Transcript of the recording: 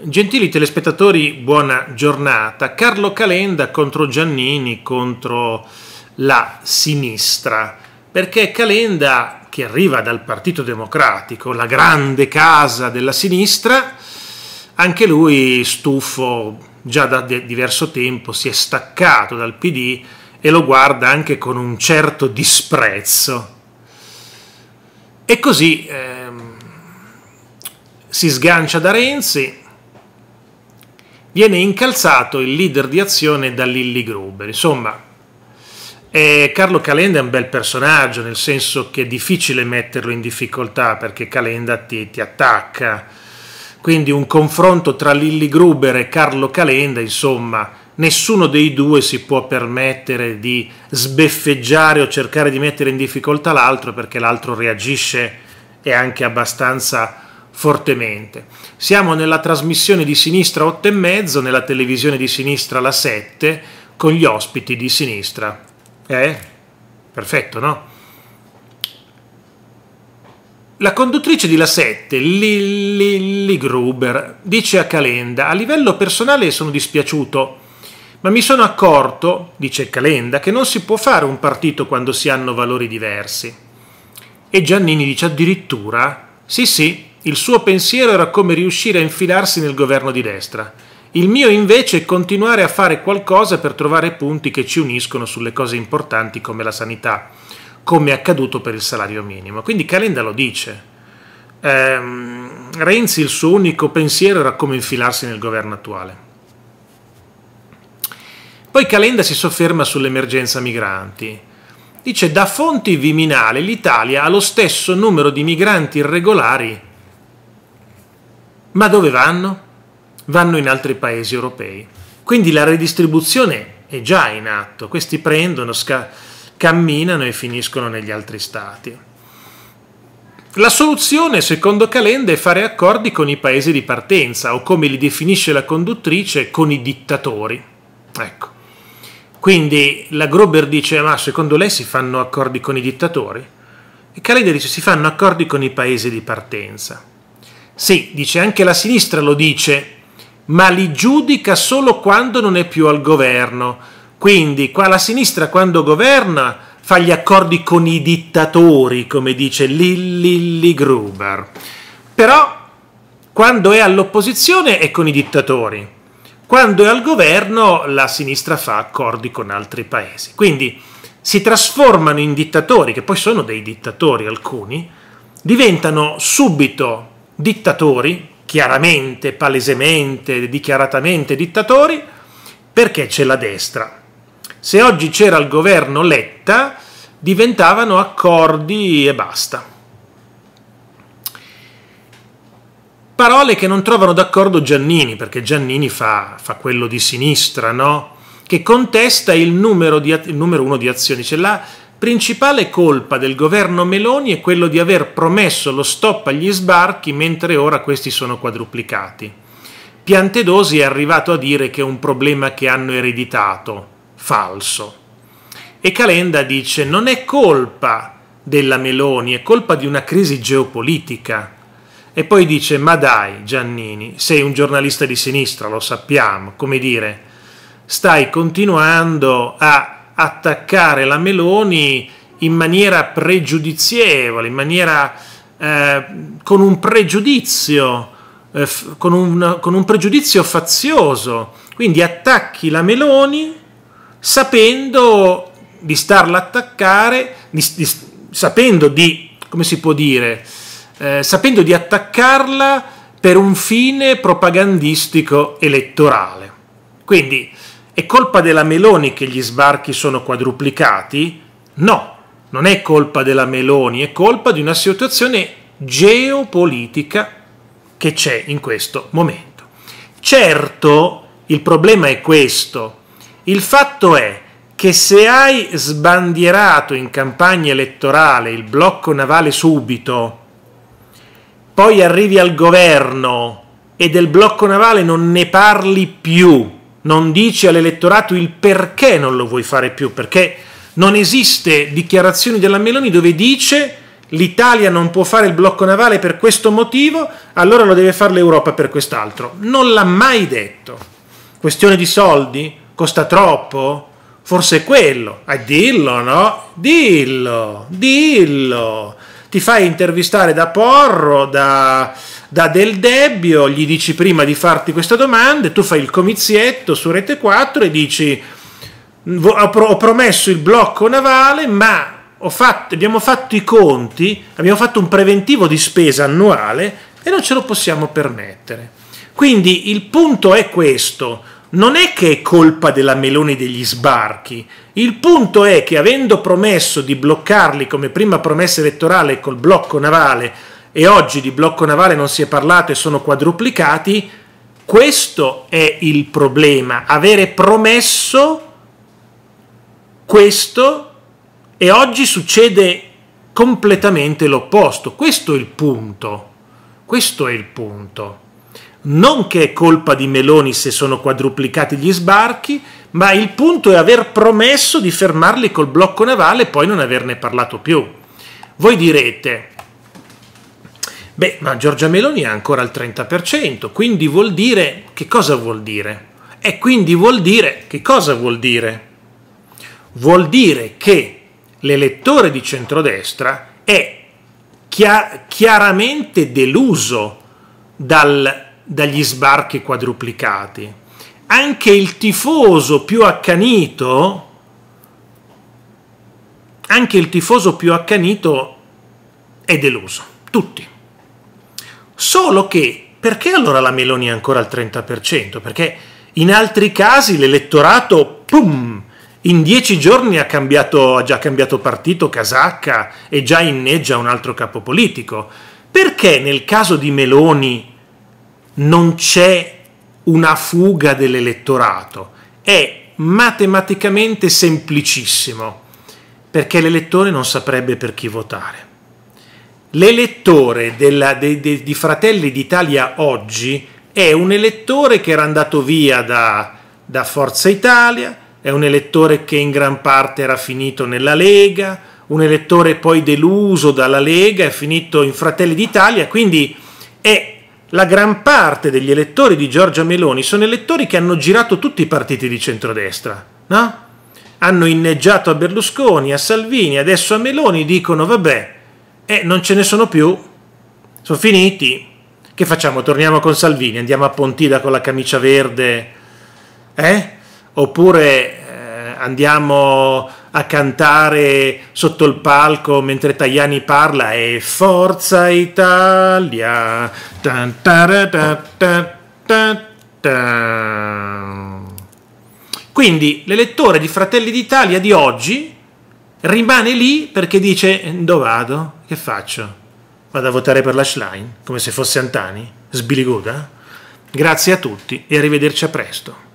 Gentili telespettatori, buona giornata. Carlo Calenda contro Giannini contro la sinistra, perché Calenda, che arriva dal Partito Democratico, la grande casa della sinistra, anche lui stufo già da diverso tempo, si è staccato dal PD e lo guarda anche con un certo disprezzo. E così ehm, si sgancia da Renzi viene incalzato il leader di azione da Lilly Gruber. Insomma, eh, Carlo Calenda è un bel personaggio, nel senso che è difficile metterlo in difficoltà perché Calenda ti, ti attacca. Quindi un confronto tra Lilly Gruber e Carlo Calenda, insomma, nessuno dei due si può permettere di sbeffeggiare o cercare di mettere in difficoltà l'altro perché l'altro reagisce e anche abbastanza fortemente. Siamo nella trasmissione di sinistra 8 e mezzo, nella televisione di sinistra la 7, con gli ospiti di sinistra. Eh? Perfetto, no? La conduttrice di La 7, Lilly Gruber, dice a Calenda, a livello personale sono dispiaciuto, ma mi sono accorto, dice Calenda, che non si può fare un partito quando si hanno valori diversi. E Giannini dice addirittura, sì sì, il suo pensiero era come riuscire a infilarsi nel governo di destra. Il mio invece è continuare a fare qualcosa per trovare punti che ci uniscono sulle cose importanti come la sanità, come è accaduto per il salario minimo. Quindi Calenda lo dice. Ehm, Renzi il suo unico pensiero era come infilarsi nel governo attuale. Poi Calenda si sofferma sull'emergenza migranti. Dice da fonti viminali l'Italia ha lo stesso numero di migranti irregolari ma dove vanno? Vanno in altri paesi europei. Quindi la redistribuzione è già in atto, questi prendono, sca- camminano e finiscono negli altri stati. La soluzione, secondo Calenda, è fare accordi con i paesi di partenza o, come li definisce la conduttrice, con i dittatori. Ecco. Quindi la Grober dice, ma secondo lei si fanno accordi con i dittatori? E Calenda dice, si fanno accordi con i paesi di partenza. Sì, dice anche la sinistra lo dice, ma li giudica solo quando non è più al governo. Quindi qua la sinistra quando governa fa gli accordi con i dittatori, come dice Lilli Gruber. Però quando è all'opposizione è con i dittatori. Quando è al governo la sinistra fa accordi con altri paesi. Quindi si trasformano in dittatori, che poi sono dei dittatori alcuni, diventano subito dittatori, chiaramente, palesemente, dichiaratamente dittatori, perché c'è la destra. Se oggi c'era il governo Letta, diventavano accordi e basta. Parole che non trovano d'accordo Giannini, perché Giannini fa, fa quello di sinistra, no? che contesta il numero, di, il numero uno di azioni. Cioè, la, Principale colpa del governo Meloni è quello di aver promesso lo stop agli sbarchi mentre ora questi sono quadruplicati. Piantedosi è arrivato a dire che è un problema che hanno ereditato. Falso. E Calenda dice non è colpa della Meloni, è colpa di una crisi geopolitica. E poi dice ma dai Giannini, sei un giornalista di sinistra, lo sappiamo, come dire, stai continuando a attaccare la Meloni in maniera pregiudizievole, in maniera eh, con un pregiudizio, eh, con, un, con un pregiudizio fazioso. Quindi attacchi la Meloni sapendo di starla attaccare, di, di, sapendo di, come si può dire, eh, sapendo di attaccarla per un fine propagandistico elettorale. Quindi è colpa della Meloni che gli sbarchi sono quadruplicati? No, non è colpa della Meloni, è colpa di una situazione geopolitica che c'è in questo momento. Certo, il problema è questo. Il fatto è che se hai sbandierato in campagna elettorale il blocco navale subito, poi arrivi al governo e del blocco navale non ne parli più non dici all'elettorato il perché non lo vuoi fare più, perché non esiste dichiarazione della Meloni dove dice l'Italia non può fare il blocco navale per questo motivo, allora lo deve fare l'Europa per quest'altro. Non l'ha mai detto. Questione di soldi? Costa troppo? Forse è quello. Eh, dillo, no? Dillo, dillo. Ti fai intervistare da Porro, da da Del Debbio, gli dici prima di farti questa domanda, tu fai il comizietto su Rete 4 e dici ho promesso il blocco navale, ma fatto, abbiamo fatto i conti, abbiamo fatto un preventivo di spesa annuale e non ce lo possiamo permettere. Quindi il punto è questo, non è che è colpa della Meloni degli sbarchi, il punto è che avendo promesso di bloccarli come prima promessa elettorale col blocco navale, e oggi di blocco navale non si è parlato e sono quadruplicati, questo è il problema, avere promesso questo e oggi succede completamente l'opposto. Questo è il punto. Questo è il punto. Non che è colpa di Meloni se sono quadruplicati gli sbarchi, ma il punto è aver promesso di fermarli col blocco navale e poi non averne parlato più. Voi direte, Beh, ma Giorgia Meloni ha ancora il 30%, quindi vuol dire che cosa vuol dire? E quindi vuol dire che cosa vuol dire? Vuol dire che l'elettore di centrodestra è chia chiaramente deluso dal, dagli sbarchi quadruplicati. Anche il tifoso più accanito, anche il tifoso più accanito è deluso, tutti. Solo che perché allora la Meloni è ancora al 30%? Perché in altri casi l'elettorato, pum, in dieci giorni ha, cambiato, ha già cambiato partito, casacca e già inneggia un altro capo politico. Perché nel caso di Meloni non c'è una fuga dell'elettorato? È matematicamente semplicissimo, perché l'elettore non saprebbe per chi votare l'elettore della, de, de, di Fratelli d'Italia oggi è un elettore che era andato via da, da Forza Italia, è un elettore che in gran parte era finito nella Lega, un elettore poi deluso dalla Lega, è finito in Fratelli d'Italia, quindi è la gran parte degli elettori di Giorgia Meloni sono elettori che hanno girato tutti i partiti di centrodestra, no? Hanno inneggiato a Berlusconi, a Salvini, adesso a Meloni dicono vabbè, e non ce ne sono più, sono finiti. Che facciamo? Torniamo con Salvini, andiamo a Pontida con la camicia verde, eh? oppure eh, andiamo a cantare sotto il palco mentre Tajani parla e Forza Italia. Tan, tarata, tan, tan, tan. Quindi l'elettore di Fratelli d'Italia di oggi rimane lì perché dice dove vado? Che faccio? Vado a votare per la Schlein, come se fosse Antani, sbiligoda? Grazie a tutti e arrivederci a presto.